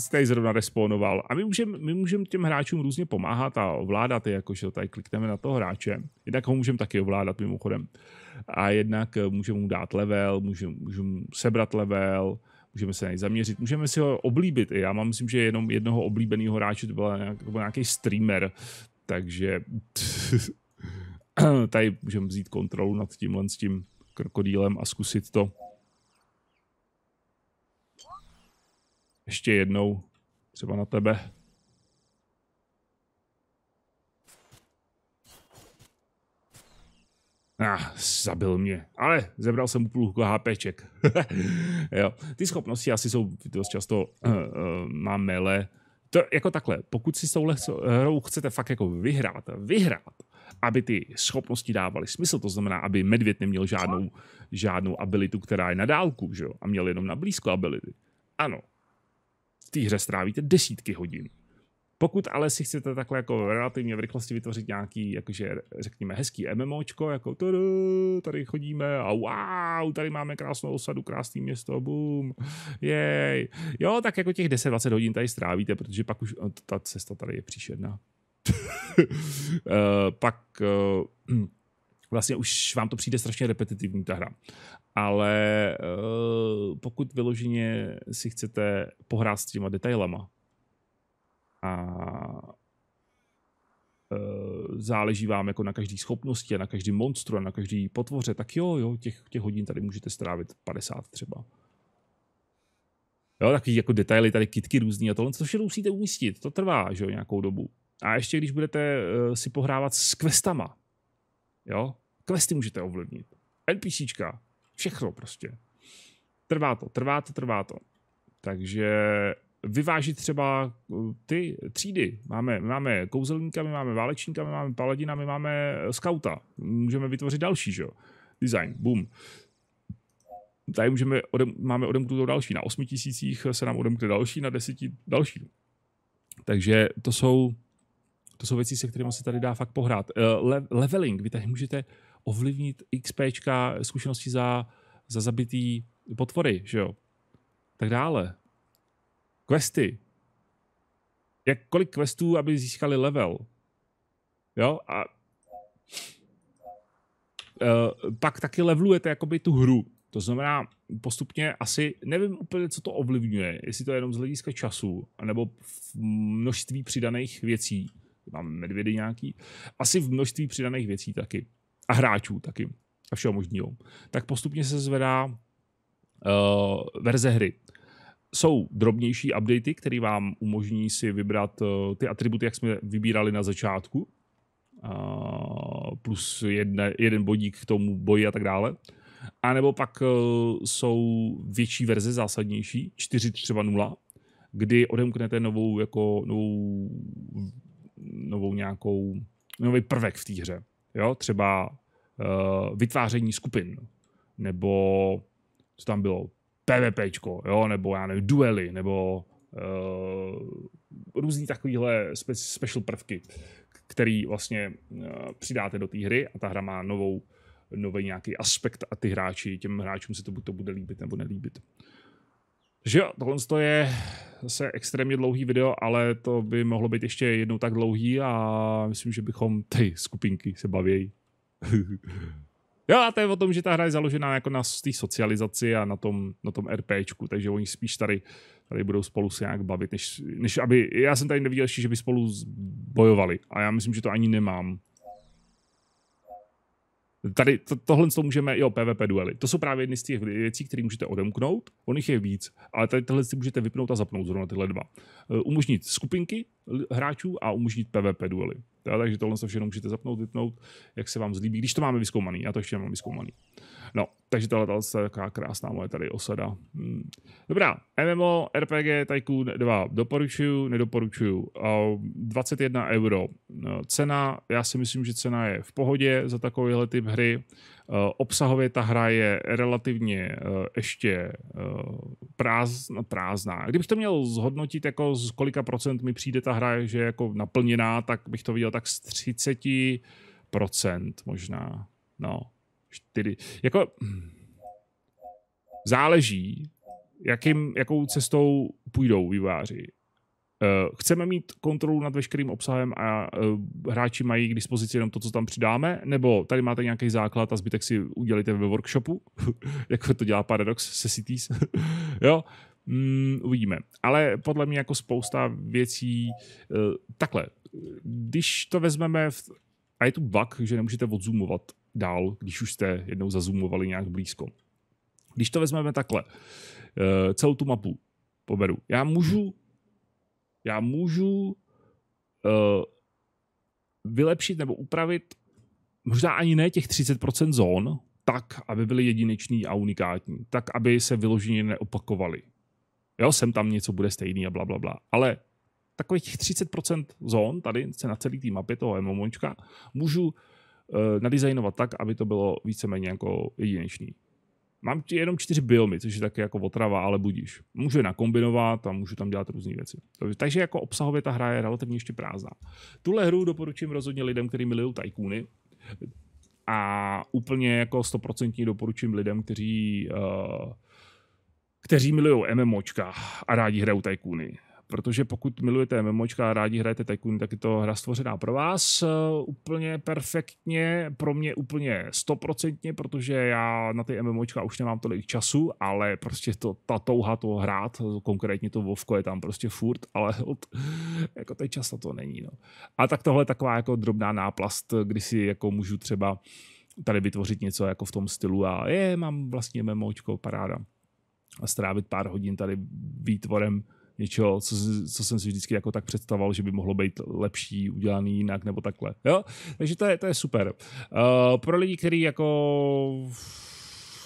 se tady zrovna respawnoval. A my můžeme my můžem těm hráčům různě pomáhat a ovládat je, jakože tady klikneme na toho hráče. Jednak ho můžeme taky ovládat mimochodem. A jednak eh, můžeme mu dát level, můžeme můžem sebrat level, můžeme se na něj zaměřit, můžeme si ho oblíbit. Já mám, myslím, že jenom jednoho oblíbeného hráče, to byl, nějaký streamer, takže tady můžeme vzít kontrolu nad tímhle s tím krokodýlem a zkusit to. Ještě jednou, třeba na tebe. Ah, zabil mě. Ale zebral jsem půlku HPček. jo. Ty schopnosti asi jsou dost často uh, uh, na mele. To, jako takhle, pokud si s touhle hrou chcete fakt jako vyhrát, vyhrát, aby ty schopnosti dávaly smysl, to znamená, aby medvěd neměl žádnou, žádnou abilitu, která je na dálku, že jo? a měl jenom na blízko ability. Ano, v té hře strávíte desítky hodin pokud ale si chcete takhle jako relativně v rychlosti vytvořit nějaký, jakože řekněme hezký MMOčko, jako tady, tady chodíme a wow, tady máme krásnou osadu, krásný město, boom, jej. Jo, tak jako těch 10-20 hodin tady strávíte, protože pak už eh, ta cesta tady je příšerná. uh, pak uh, vlastně už vám to přijde strašně repetitivní ta hra. Ale uh, pokud vyloženě si chcete pohrát s těma detailama, a e, záleží vám jako na každý schopnosti a na každý monstru a na každý potvoře, tak jo, jo, těch, těch hodin tady můžete strávit 50 třeba. Jo, takový jako detaily, tady kitky různý a tohle, co všechno musíte umístit, to trvá, že jo, nějakou dobu. A ještě když budete uh, si pohrávat s questama, jo, questy můžete ovlivnit, NPCčka, všechno prostě. Trvá to, trvá to, trvá to. Takže vyvážit třeba eh, ty třídy. Máme, máme kouzelníka, my máme válečníka, my máme paladina, my máme eh, skauta. Můžeme vytvořit další, že jo? Design, boom. Tady můžeme, odem, máme to další. Na osmi tisících se nám odemkne další, na deseti další. Takže to jsou, to jsou věci, se kterými se tady dá fakt pohrát. Eh, le, leveling, vy tady můžete ovlivnit XP zkušenosti za, za zabitý potvory, že jo? Tak dále Questy. Jak kolik questů, aby získali level. Jo? A eh, pak taky levelujete jakoby tu hru. To znamená, postupně asi nevím úplně, co to ovlivňuje, jestli to je jenom z hlediska času, nebo v množství přidaných věcí. Mám medvědy nějaký. Asi v množství přidaných věcí taky. A hráčů taky. A všeho možného. Tak postupně se zvedá uh, verze hry jsou drobnější updaty, které vám umožní si vybrat eh, ty atributy, jak jsme vybírali na začátku, eh, plus jedne, jeden bodík k tomu boji a tak dále. A nebo pak eh, jsou větší verze, zásadnější, 4 třeba 0, kdy odemknete novou, jako, novou, novou nějakou, nový prvek v té hře. Jo? Třeba uh, vytváření skupin, nebo co tam bylo, PvPčko, jo, nebo já nevím, duely, nebo uh, různý takovýhle spe- special prvky, který vlastně uh, přidáte do té hry a ta hra má novou, nový nějaký aspekt a ty hráči, těm hráčům se to buď to bude líbit nebo nelíbit. Takže jo, tohle je zase extrémně dlouhý video, ale to by mohlo být ještě jednou tak dlouhý a myslím, že bychom ty skupinky se bavějí. Jo, a to je o tom, že ta hra je založená jako na té socializaci a na tom, na tom RPčku, takže oni spíš tady, tady budou spolu se nějak bavit, než, než aby, já jsem tady neviděl ještě, že by spolu bojovali a já myslím, že to ani nemám. Tady to, tohle to můžeme, jo, PvP duely. To jsou právě jedny z těch věcí, které můžete odemknout, on jich je víc, ale tady tohle si můžete vypnout a zapnout zrovna tyhle dva. E, umožnit skupinky hráčů a umožnit PvP duely. Jo, takže tohle se všechno můžete zapnout, vypnout, jak se vám zlíbí, když to máme vyzkoumaný, Já to ještě mám vyzkoumaný. No, takže tohle je taková krásná moje tady osada. Hmm. Dobrá, MMO RPG Tycoon 2 doporučuju, nedoporučuju. 21 euro no, cena, já si myslím, že cena je v pohodě za takovýhle typ hry. Eh, obsahově ta hra je relativně eh, ještě eh, prázdná. No, prázdná. Kdybych to měl zhodnotit, jako z kolika procent mi přijde ta hra, že je jako naplněná, tak bych to viděl tak z 30 procent možná. No, 4. Jako záleží, jakým, jakou cestou půjdou výváři. Eh, chceme mít kontrolu nad veškerým obsahem a eh, hráči mají k dispozici jenom to, co tam přidáme, nebo tady máte nějaký základ a zbytek si udělejte ve workshopu, jako to dělá Paradox se Cities. jo, mm, uvidíme. Ale podle mě jako spousta věcí, eh, takhle, když to vezmeme, v, a je tu bug, že nemůžete odzumovat dál, když už jste jednou zazumovali nějak blízko. Když to vezmeme takhle, celou tu mapu poberu. Já můžu já můžu uh, vylepšit nebo upravit možná ani ne těch 30% zón, tak, aby byly jedinečný a unikátní, tak, aby se vyloženě neopakovaly. Jo, sem tam něco bude stejný a bla, bla, bla. Ale takových těch 30% zón tady se na celý té mapě toho MMOčka můžu uh, nadizajnovat tak, aby to bylo víceméně jako jedinečný. Mám jenom čtyři biomy, což je také jako otrava, ale budíš. Můžu je nakombinovat a můžu tam dělat různé věci. Takže jako obsahově ta hra je relativně ještě prázdná. Tuhle hru doporučím rozhodně lidem, kteří milují tajkuny a úplně jako stoprocentně doporučím lidem, kteří uh, kteří milují MMOčka a rádi hrajou tajkuny protože pokud milujete MMOčka a rádi hrajete Tycoon, tak je to hra stvořená pro vás eh, úplně perfektně, pro mě úplně stoprocentně, protože já na ty MMOčka už nemám tolik času, ale prostě to, ta touha to hrát, konkrétně to Vovko je tam prostě furt, ale od, jako ten čas na to není. No. A tak tohle je taková jako drobná náplast, kdy si jako můžu třeba tady vytvořit něco jako v tom stylu a je, mám vlastně MMOčko, paráda. A strávit pár hodin tady výtvorem něčeho, co, co jsem si vždycky jako tak představoval, že by mohlo být lepší, udělaný jinak nebo takhle. Jo? Takže to je, to je super. Uh, pro lidi, kteří jako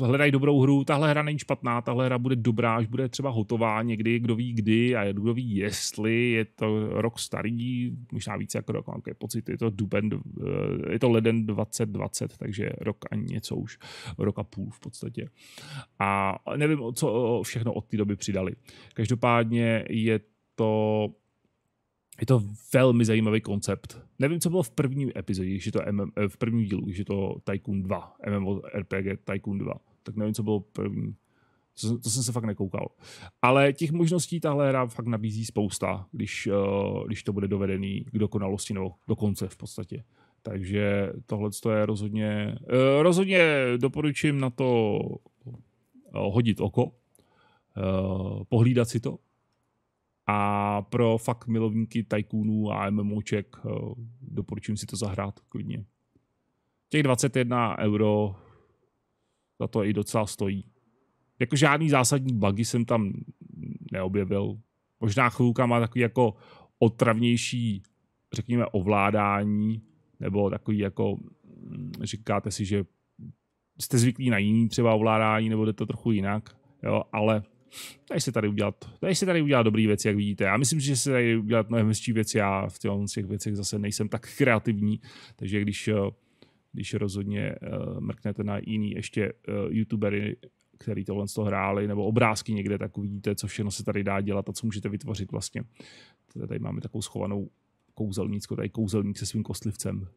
hledají dobrou hru, tahle hra není špatná, tahle hra bude dobrá, až bude třeba hotová někdy, kdo ví kdy a kdo ví jestli, je to rok starý, možná víc jako rok, mám pocit, je to duben, eh, je to leden 2020, takže rok a něco už, rok a půl v podstatě. A nevím, co všechno od té doby přidali. Každopádně je to je to velmi zajímavý koncept. Nevím, co bylo v první epizodě, když to MM, v prvním dílu, když to Tycoon 2, MMORPG Tycoon 2 tak nevím, co bylo první. To, to jsem se fakt nekoukal. Ale těch možností tahle hra fakt nabízí spousta, když, uh, když to bude dovedený k dokonalosti nebo do konce v podstatě. Takže tohle je rozhodně, uh, rozhodně doporučím na to uh, hodit oko, uh, pohlídat si to. A pro fakt milovníky tajkůnů a MMOček uh, doporučím si to zahrát klidně. Těch 21 euro za to i docela stojí. Jako žádný zásadní bugy jsem tam neobjevil. Možná chvilka má takový jako otravnější, řekněme, ovládání, nebo takový jako, mm, říkáte si, že jste zvyklí na jiný třeba ovládání, nebo jde to trochu jinak, jo, ale tady se tady udělat, tady se tady udělat dobrý věci, jak vidíte. Já myslím, že se tady udělat mnohem hezčí věci, já v těch věcech zase nejsem tak kreativní, takže když eh, když rozhodně uh, mrknete na jiný ještě uh, youtubery, který tohle z toho hráli, nebo obrázky někde, tak uvidíte, co všechno se tady dá dělat a co můžete vytvořit vlastně. Tady máme takovou schovanou kouzelnícko, tady kouzelník se svým kostlivcem.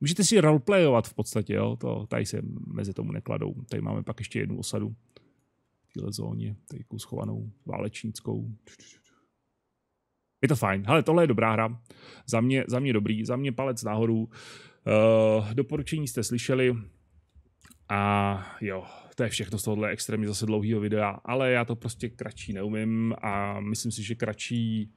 Můžete si roleplayovat v podstatě, jo? To, tady se mezi tomu nekladou. Tady máme pak ještě jednu osadu v téhle zóně, tady schovanou válečnickou. Je to fajn. Hele, tohle je dobrá hra. Za mě, za mě dobrý, za mě palec nahoru. Uh, Uh, doporučení jste slyšeli a jo, to je všechno z tohohle extrémně zase dlouhého videa, ale já to prostě kratší neumím a myslím si, že kratší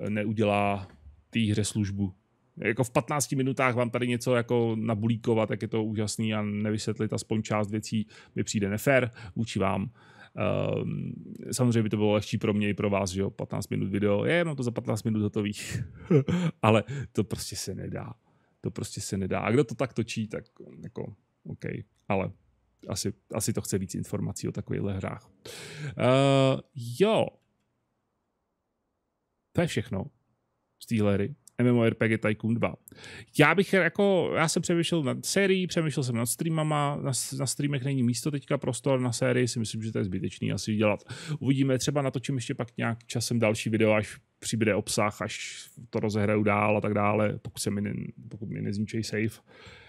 eh, neudělá té hře službu. Jako v 15 minutách vám tady něco jako nabulíkovat, tak je to úžasný a nevysvětlit aspoň část věcí mi přijde nefér vůči vám. Uh, samozřejmě by to bylo lehčí pro mě i pro vás, že jo, 15 minut video, je, mám no to za 15 minut hotový, ale to prostě se nedá. To prostě se nedá. A kdo to tak točí, tak jako OK. Ale asi, asi to chce víc informací o takových hrách. Uh, jo. To je všechno z té hry. MMORPG Tycoon 2. Já bych jako, já jsem přemýšlel nad sérií, přemýšlel jsem nad streamama, na, na streamech není místo teďka prostor, na sérii si myslím, že to je zbytečný asi dělat. Uvidíme, třeba natočím ještě pak nějak časem další video, až přibude obsah, až to rozehraju dál a tak dále, pokud, se mi, ne, pokud mi nezničej safe.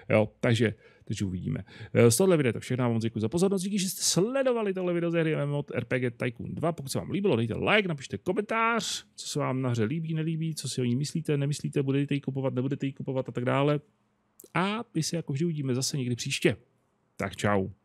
Jo, takže takže uvidíme. Eh, z tohle videa to všechno, vám děkuji za pozornost, díky, že jste sledovali tohle video ze hry od RPG Tycoon 2. Pokud se vám líbilo, dejte like, napište komentář, co se vám na hře líbí, nelíbí, co si o ní myslíte, nemyslíte, budete ji kupovat, nebudete ji kupovat a tak dále. A my se jako vždy uvidíme zase někdy příště. Tak čau.